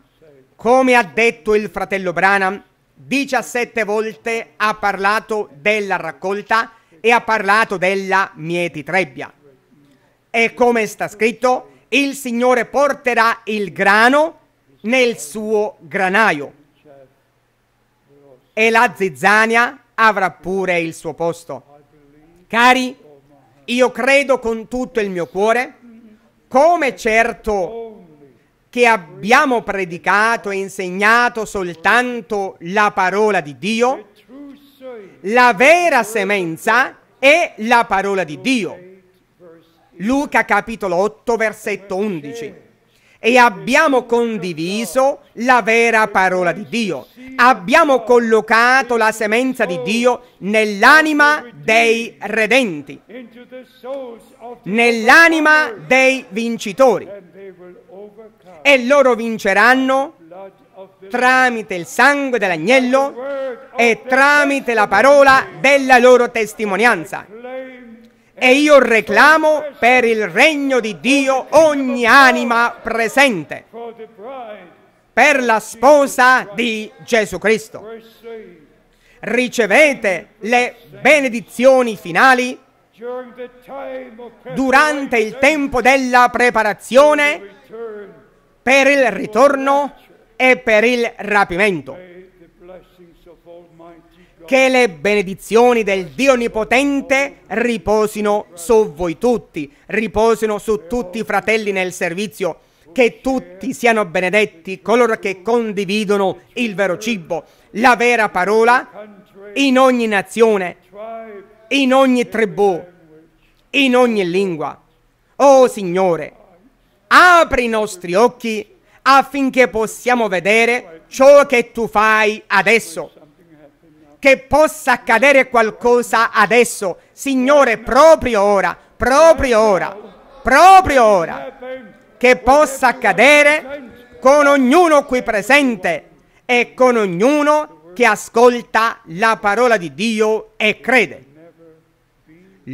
Come ha detto il fratello Branham, 17 volte ha parlato della raccolta e ha parlato della mietitrebbia. E come sta scritto, il Signore porterà il grano nel suo granaio e la zizzania avrà pure il suo posto. Cari, io credo con tutto il mio cuore, come certo che abbiamo predicato e insegnato soltanto la parola di Dio, la vera semenza è la parola di Dio. Luca capitolo 8 versetto 11 e abbiamo condiviso la vera parola di Dio. Abbiamo collocato la semenza di Dio nell'anima dei redenti, nell'anima dei vincitori e loro vinceranno tramite il sangue dell'agnello e tramite la parola della loro testimonianza. E io reclamo per il regno di Dio ogni anima presente, per la sposa di Gesù Cristo. Ricevete le benedizioni finali durante il tempo della preparazione per il ritorno e per il rapimento. Che le benedizioni del Dio Onnipotente riposino su voi tutti, riposino su tutti i fratelli nel servizio, che tutti siano benedetti coloro che condividono il vero cibo, la vera parola, in ogni nazione, in ogni tribù, in ogni lingua. Oh Signore, apri i nostri occhi affinché possiamo vedere ciò che tu fai adesso. Che possa accadere qualcosa adesso, Signore, proprio ora, proprio ora, proprio ora. Che possa accadere con ognuno qui presente e con ognuno che ascolta la parola di Dio e crede.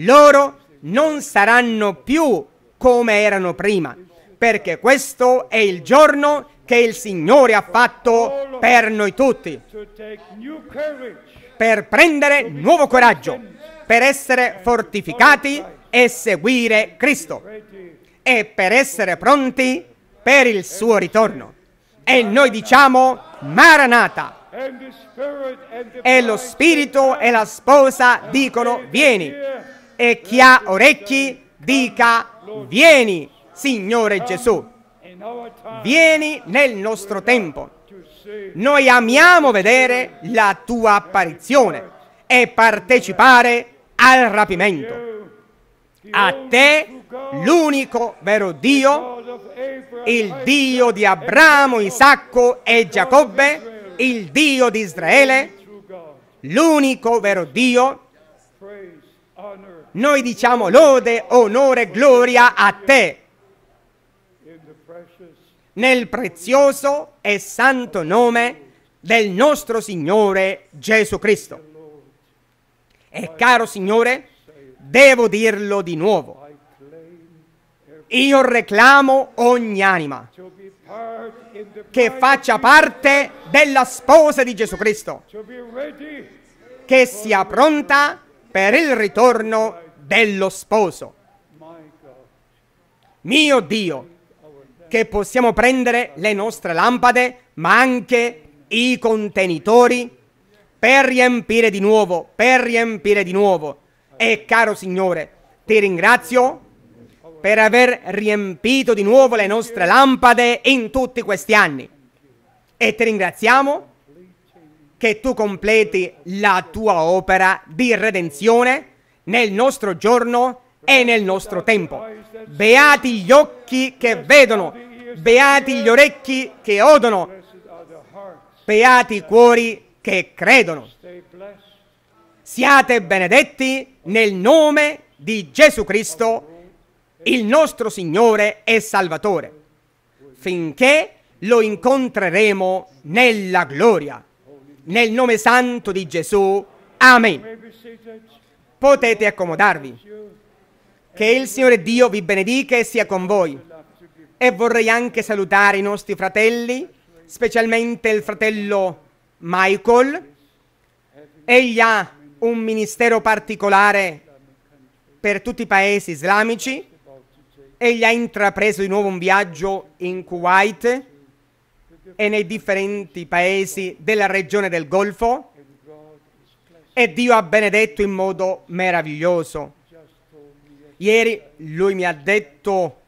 Loro non saranno più come erano prima, perché questo è il giorno che il Signore ha fatto per noi tutti, per prendere nuovo coraggio, per essere fortificati e seguire Cristo e per essere pronti per il suo ritorno. E noi diciamo Maranata. E lo Spirito e la sposa dicono vieni. E chi ha orecchi dica vieni Signore Gesù, vieni nel nostro tempo. Noi amiamo vedere la tua apparizione e partecipare al rapimento. A te, l'unico vero Dio, il Dio di Abramo, Isacco e Giacobbe, il Dio di Israele, l'unico vero Dio, noi diciamo lode, onore, gloria a te nel prezioso e santo nome del nostro Signore Gesù Cristo. E caro Signore, devo dirlo di nuovo. Io reclamo ogni anima che faccia parte della sposa di Gesù Cristo, che sia pronta per il ritorno dello sposo. Mio Dio, che possiamo prendere le nostre lampade, ma anche i contenitori per riempire di nuovo, per riempire di nuovo. E caro Signore, ti ringrazio per aver riempito di nuovo le nostre lampade in tutti questi anni. E ti ringraziamo che tu completi la tua opera di redenzione nel nostro giorno e nel nostro tempo. Beati gli occhi che vedono, beati gli orecchi che odono, beati i cuori che credono. Siate benedetti nel nome di Gesù Cristo, il nostro Signore e Salvatore, finché lo incontreremo nella gloria. Nel nome santo di Gesù. Amen. Potete accomodarvi. Che il Signore Dio vi benedica e sia con voi. E vorrei anche salutare i nostri fratelli, specialmente il fratello Michael. Egli ha un ministero particolare per tutti i paesi islamici. Egli ha intrapreso di nuovo un viaggio in Kuwait e nei differenti paesi della regione del Golfo e Dio ha benedetto in modo meraviglioso. Ieri lui mi ha detto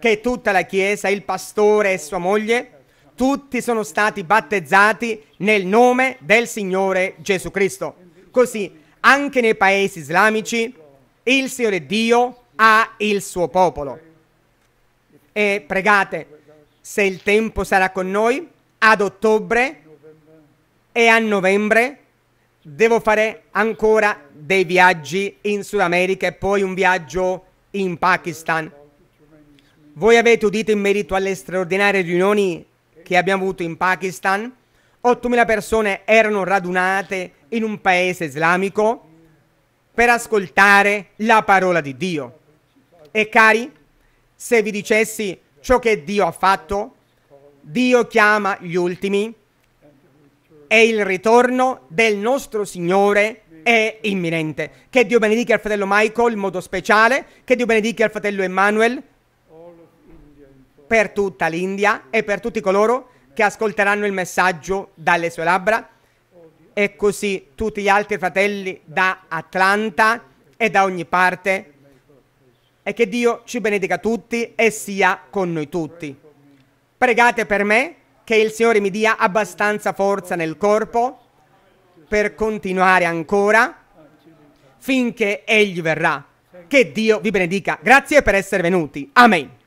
che tutta la Chiesa, il pastore e sua moglie, tutti sono stati battezzati nel nome del Signore Gesù Cristo. Così anche nei paesi islamici il Signore Dio ha il suo popolo. E pregate, se il tempo sarà con noi, ad ottobre e a novembre devo fare ancora dei viaggi in Sud America e poi un viaggio in Pakistan. Voi avete udito in merito alle straordinarie riunioni che abbiamo avuto in Pakistan. 8.000 persone erano radunate in un paese islamico per ascoltare la parola di Dio. E cari, se vi dicessi ciò che Dio ha fatto, Dio chiama gli ultimi, e il ritorno del nostro Signore è imminente. Che Dio benedica il fratello Michael in modo speciale, che Dio benedica il fratello Emmanuel per tutta l'India e per tutti coloro che ascolteranno il messaggio dalle sue labbra e così tutti gli altri fratelli da Atlanta e da ogni parte. E che Dio ci benedica tutti e sia con noi tutti. Pregate per me che il Signore mi dia abbastanza forza nel corpo per continuare ancora finché egli verrà. Che Dio vi benedica. Grazie per essere venuti. Amen.